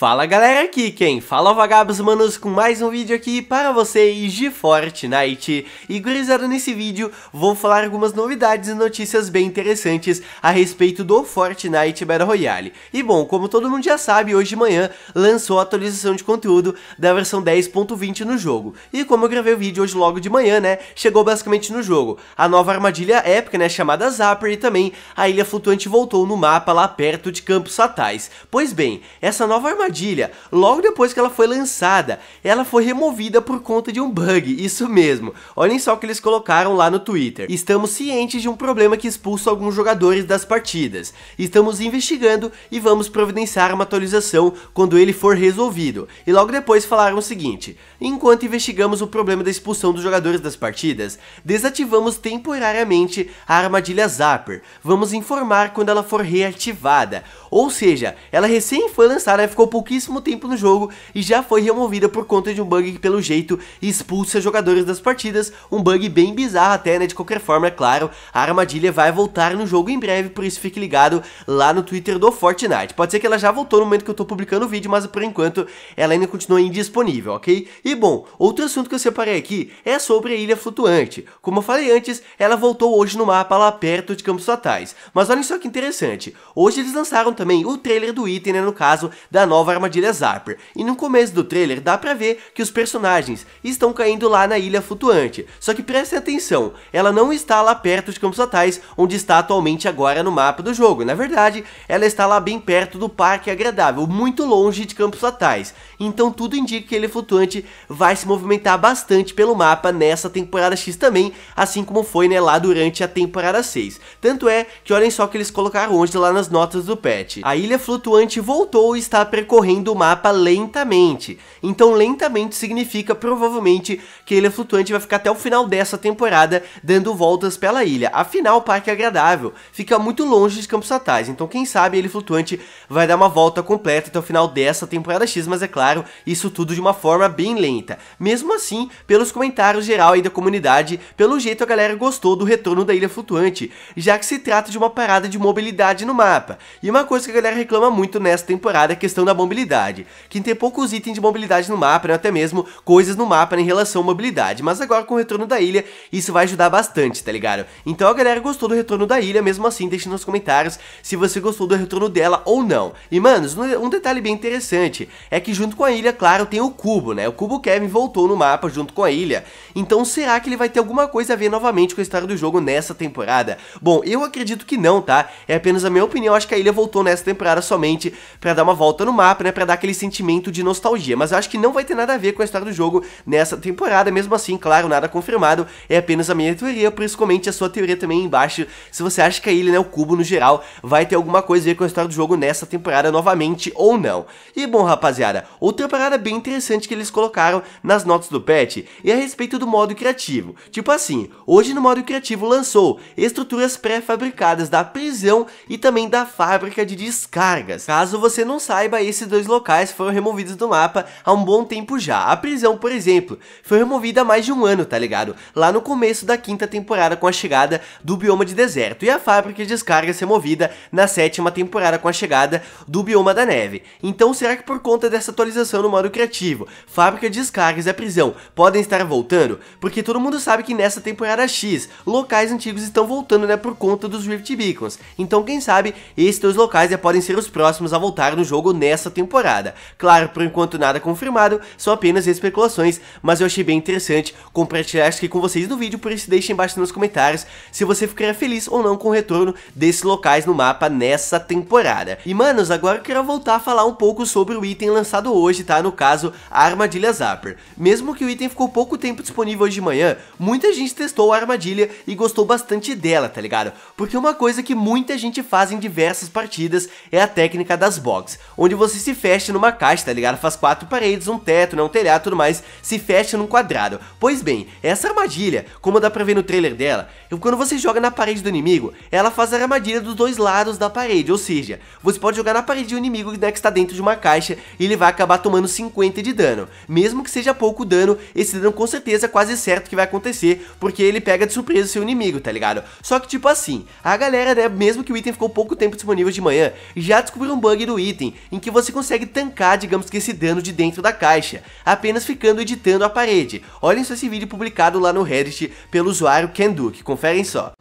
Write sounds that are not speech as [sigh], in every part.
Fala galera aqui quem fala é vagabos manos com mais um vídeo aqui para vocês de Fortnite E gurizada nesse vídeo vou falar algumas novidades e notícias bem interessantes a respeito do Fortnite Battle Royale E bom, como todo mundo já sabe, hoje de manhã lançou a atualização de conteúdo da versão 10.20 no jogo E como eu gravei o vídeo hoje logo de manhã né, chegou basicamente no jogo A nova armadilha épica né, chamada Zapper e também a Ilha Flutuante voltou no mapa lá perto de Campos Fatais Pois bem, essa nova armadilha armadilha. Logo depois que ela foi lançada, ela foi removida por conta de um bug, isso mesmo. Olhem só o que eles colocaram lá no Twitter. Estamos cientes de um problema que expulsa alguns jogadores das partidas. Estamos investigando e vamos providenciar uma atualização quando ele for resolvido. E logo depois falaram o seguinte, enquanto investigamos o problema da expulsão dos jogadores das partidas, desativamos temporariamente a armadilha Zapper. Vamos informar quando ela for reativada. Ou seja, ela recém foi lançada e ficou por pouquíssimo tempo no jogo e já foi removida por conta de um bug que pelo jeito expulsa jogadores das partidas, um bug bem bizarro até, né, de qualquer forma, é claro, a armadilha vai voltar no jogo em breve, por isso fique ligado lá no Twitter do Fortnite. Pode ser que ela já voltou no momento que eu tô publicando o vídeo, mas por enquanto ela ainda continua indisponível, ok? E bom, outro assunto que eu separei aqui é sobre a Ilha Flutuante. Como eu falei antes, ela voltou hoje no mapa lá perto de Campos Fatais, mas olhem só que interessante, hoje eles lançaram também o trailer do item, né, no caso, da nova nova armadilha Zapper, e no começo do trailer dá pra ver que os personagens estão caindo lá na ilha flutuante, só que preste atenção, ela não está lá perto de Campos Atais, onde está atualmente agora no mapa do jogo, na verdade, ela está lá bem perto do Parque Agradável, muito longe de Campos Atais, então tudo indica que a ilha flutuante vai se movimentar bastante pelo mapa nessa temporada X também, assim como foi né, lá durante a temporada 6, tanto é que olhem só que eles colocaram hoje lá nas notas do patch, a ilha flutuante voltou e está percorrendo correndo o mapa lentamente. Então, lentamente significa provavelmente que a Ilha é Flutuante vai ficar até o final dessa temporada dando voltas pela ilha. Afinal, o Parque é Agradável fica muito longe de Campos Natais, então quem sabe a Ilha Flutuante vai dar uma volta completa até o final dessa temporada X, mas é claro, isso tudo de uma forma bem lenta. Mesmo assim, pelos comentários geral aí da comunidade, pelo jeito a galera gostou do retorno da Ilha Flutuante, já que se trata de uma parada de mobilidade no mapa. E uma coisa que a galera reclama muito nessa temporada é a questão da mobilidade. Quem tem poucos itens de mobilidade no mapa, né? até mesmo coisas no mapa né? em relação à mobilidade. Mas agora com o retorno da ilha, isso vai ajudar bastante, tá ligado? Então a galera gostou do retorno da ilha, mesmo assim, deixe nos comentários se você gostou do retorno dela ou não. E, manos, é, um detalhe bem interessante é que junto com a ilha, claro, tem o cubo, né? O cubo Kevin voltou no mapa junto com a ilha. Então será que ele vai ter alguma coisa a ver novamente com a história do jogo nessa temporada? Bom, eu acredito que não, tá? É apenas a minha opinião, acho que a ilha voltou nessa temporada somente pra dar uma volta no mapa lá né, pra dar aquele sentimento de nostalgia. Mas eu acho que não vai ter nada a ver com a história do jogo nessa temporada, mesmo assim, claro, nada confirmado, é apenas a minha teoria, por isso comente a sua teoria também embaixo, se você acha que a ilha, né, o cubo no geral, vai ter alguma coisa a ver com a história do jogo nessa temporada novamente ou não. E bom, rapaziada, outra parada bem interessante que eles colocaram nas notas do patch é a respeito do modo criativo. Tipo assim, hoje no modo criativo lançou estruturas pré-fabricadas da prisão e também da fábrica de descargas. Caso você não saiba, esse esses dois locais foram removidos do mapa há um bom tempo já. A prisão, por exemplo, foi removida há mais de um ano, tá ligado? Lá no começo da quinta temporada com a chegada do bioma de deserto. E a fábrica de descargas removida na sétima temporada com a chegada do bioma da neve. Então será que por conta dessa atualização no modo criativo, fábrica de descargas e a prisão podem estar voltando? Porque todo mundo sabe que nessa temporada X, locais antigos estão voltando, né, por conta dos Rift Beacons. Então quem sabe, esses dois locais já né, podem ser os próximos a voltar no jogo nessa essa temporada. Claro, por enquanto nada confirmado, são apenas especulações, mas eu achei bem interessante compartilhar isso aqui com vocês no vídeo, por isso deixem embaixo nos comentários se você ficaria feliz ou não com o retorno desses locais no mapa nessa temporada. E manos, agora eu quero voltar a falar um pouco sobre o item lançado hoje, tá? No caso, a Armadilha Zapper. Mesmo que o item ficou pouco tempo disponível hoje de manhã, muita gente testou a armadilha e gostou bastante dela, tá ligado? Porque uma coisa que muita gente faz em diversas partidas é a técnica das box, onde você se fecha numa caixa, tá ligado? Faz quatro paredes, um teto, né, um telhado, tudo mais, se fecha num quadrado. Pois bem, essa armadilha, como dá pra ver no trailer dela, quando você joga na parede do inimigo, ela faz a armadilha dos dois lados da parede, ou seja, você pode jogar na parede do inimigo né, que está dentro de uma caixa e ele vai acabar tomando 50 de dano. Mesmo que seja pouco dano, esse dano com certeza é quase certo que vai acontecer, porque ele pega de surpresa o seu inimigo, tá ligado? Só que tipo assim, a galera, né, mesmo que o item ficou pouco tempo disponível de manhã, já descobriu um bug do item, em que você você consegue tancar, digamos que esse dano de dentro da caixa, apenas ficando editando a parede. Olhem só esse vídeo publicado lá no Reddit pelo usuário Kenduke, conferem só.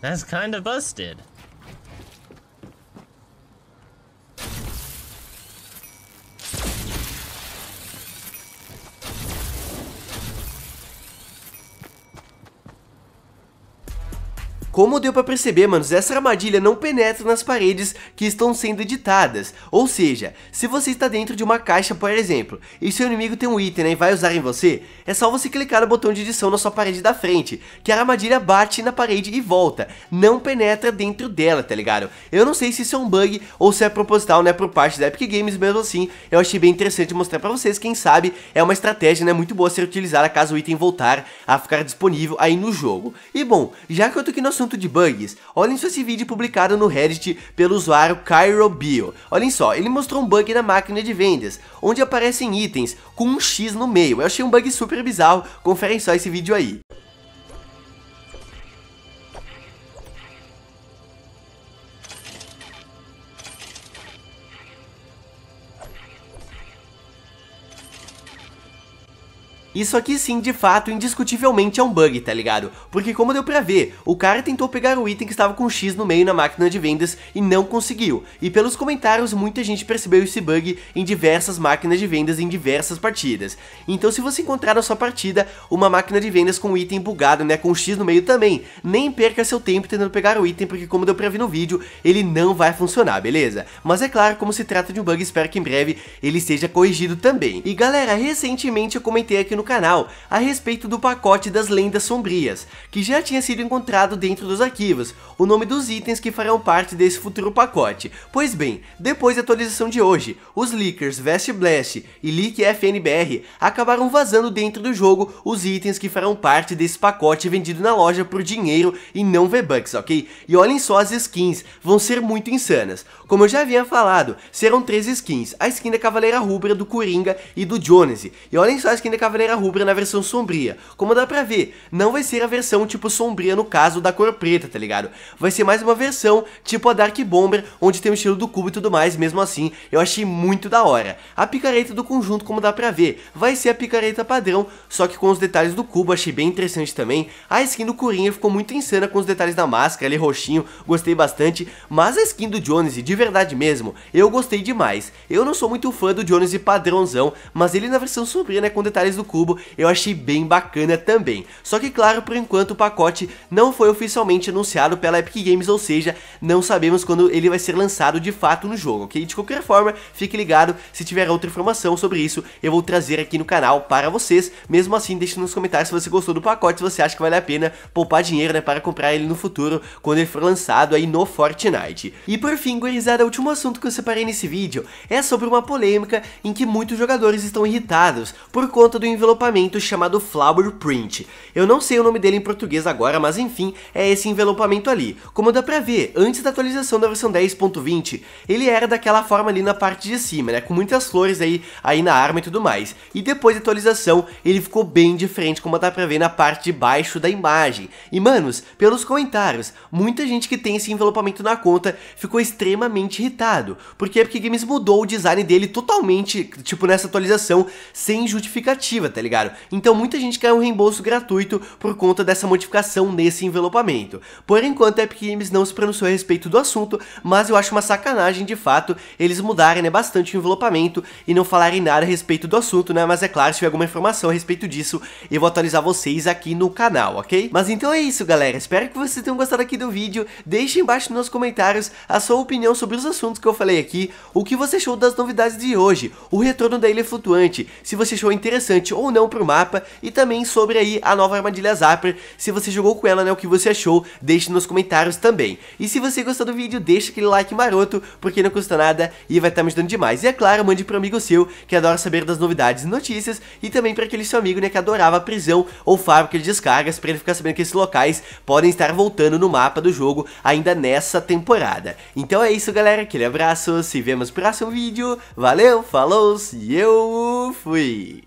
That's [laughs] of busted. Como deu pra perceber, manos, essa armadilha não penetra nas paredes que estão sendo editadas. Ou seja, se você está dentro de uma caixa, por exemplo, e seu inimigo tem um item né, e vai usar em você, é só você clicar no botão de edição na sua parede da frente, que a armadilha bate na parede e volta. Não penetra dentro dela, tá ligado? Eu não sei se isso é um bug ou se é proposital, né, por parte da Epic Games mesmo assim. Eu achei bem interessante mostrar pra vocês, quem sabe é uma estratégia né, muito boa a ser utilizada caso o item voltar a ficar disponível aí no jogo. E bom, já que eu tô aqui no assunto assunto de bugs, olhem só esse vídeo publicado no Reddit pelo usuário CairoBio. Olhem só, ele mostrou um bug na máquina de vendas, onde aparecem itens com um X no meio. Eu achei um bug super bizarro, conferem só esse vídeo aí. Isso aqui sim, de fato, indiscutivelmente é um bug, tá ligado? Porque como deu pra ver, o cara tentou pegar o item que estava com X no meio na máquina de vendas e não conseguiu. E pelos comentários, muita gente percebeu esse bug em diversas máquinas de vendas em diversas partidas. Então se você encontrar na sua partida uma máquina de vendas com o item bugado, né, com X no meio também, nem perca seu tempo tentando pegar o item, porque como deu pra ver no vídeo, ele não vai funcionar, beleza? Mas é claro, como se trata de um bug, espero que em breve ele seja corrigido também. E galera, recentemente eu comentei aqui no canal a respeito do pacote das lendas sombrias, que já tinha sido encontrado dentro dos arquivos, o nome dos itens que farão parte desse futuro pacote. Pois bem, depois da atualização de hoje, os leakers Vest Blast e Leak FNBR acabaram vazando dentro do jogo os itens que farão parte desse pacote vendido na loja por dinheiro e não V-Bucks, ok? E olhem só as skins, vão ser muito insanas. Como eu já havia falado, serão três skins, a skin da Cavaleira Rubra, do Coringa e do Jones. E olhem só a skin da Cavaleira rubra na versão sombria. Como dá pra ver, não vai ser a versão tipo sombria no caso da cor preta, tá ligado? Vai ser mais uma versão tipo a Dark Bomber, onde tem o estilo do cubo e tudo mais, mesmo assim, eu achei muito da hora. A picareta do conjunto, como dá pra ver, vai ser a picareta padrão, só que com os detalhes do cubo, achei bem interessante também. A skin do Corinha ficou muito insana com os detalhes da máscara, ali roxinho, gostei bastante, mas a skin do Jones, de verdade mesmo, eu gostei demais. Eu não sou muito fã do Jones padrãozão, mas ele na versão sombria, né, com detalhes do cubo, Cubo, eu achei bem bacana também. Só que claro, por enquanto o pacote não foi oficialmente anunciado pela Epic Games, ou seja, não sabemos quando ele vai ser lançado de fato no jogo, ok? De qualquer forma, fique ligado, se tiver outra informação sobre isso, eu vou trazer aqui no canal para vocês. Mesmo assim, deixe nos comentários se você gostou do pacote, se você acha que vale a pena poupar dinheiro, né, para comprar ele no futuro, quando ele for lançado aí no Fortnite. E por fim, gurizada, o último assunto que eu separei nesse vídeo é sobre uma polêmica em que muitos jogadores estão irritados por conta do envelope envelopamento chamado Flower Print. Eu não sei o nome dele em português agora, mas enfim, é esse envelopamento ali. Como dá pra ver, antes da atualização da versão 10.20, ele era daquela forma ali na parte de cima, né, com muitas flores aí, aí na arma e tudo mais. E depois da atualização, ele ficou bem diferente, como dá pra ver na parte de baixo da imagem. E manos, pelos comentários, muita gente que tem esse envelopamento na conta ficou extremamente irritado, porque a Epic Games mudou o design dele totalmente, tipo nessa atualização, sem justificativa, tá ligado? Então muita gente quer um reembolso gratuito por conta dessa modificação nesse envelopamento. Por enquanto, a Epic Games não se pronunciou a respeito do assunto, mas eu acho uma sacanagem de fato eles mudarem né, bastante o envelopamento e não falarem nada a respeito do assunto, né? Mas é claro, se tiver alguma informação a respeito disso, eu vou atualizar vocês aqui no canal, ok? Mas então é isso, galera. Espero que vocês tenham gostado aqui do vídeo. Deixem embaixo nos comentários a sua opinião sobre os assuntos que eu falei aqui, o que você achou das novidades de hoje, o retorno da Ilha Flutuante, se você achou interessante ou ou não pro mapa e também sobre aí a nova armadilha Zapper, se você jogou com ela, né, o que você achou, deixe nos comentários também. E se você gostou do vídeo, deixa aquele like maroto, porque não custa nada e vai estar tá me ajudando demais. E é claro, mande pro amigo seu, que adora saber das novidades e notícias, e também para aquele seu amigo, né, que adorava a prisão ou fábrica de descargas, para ele ficar sabendo que esses locais podem estar voltando no mapa do jogo ainda nessa temporada. Então é isso, galera, aquele abraço, se vemos no próximo vídeo, valeu, falou, e eu fui!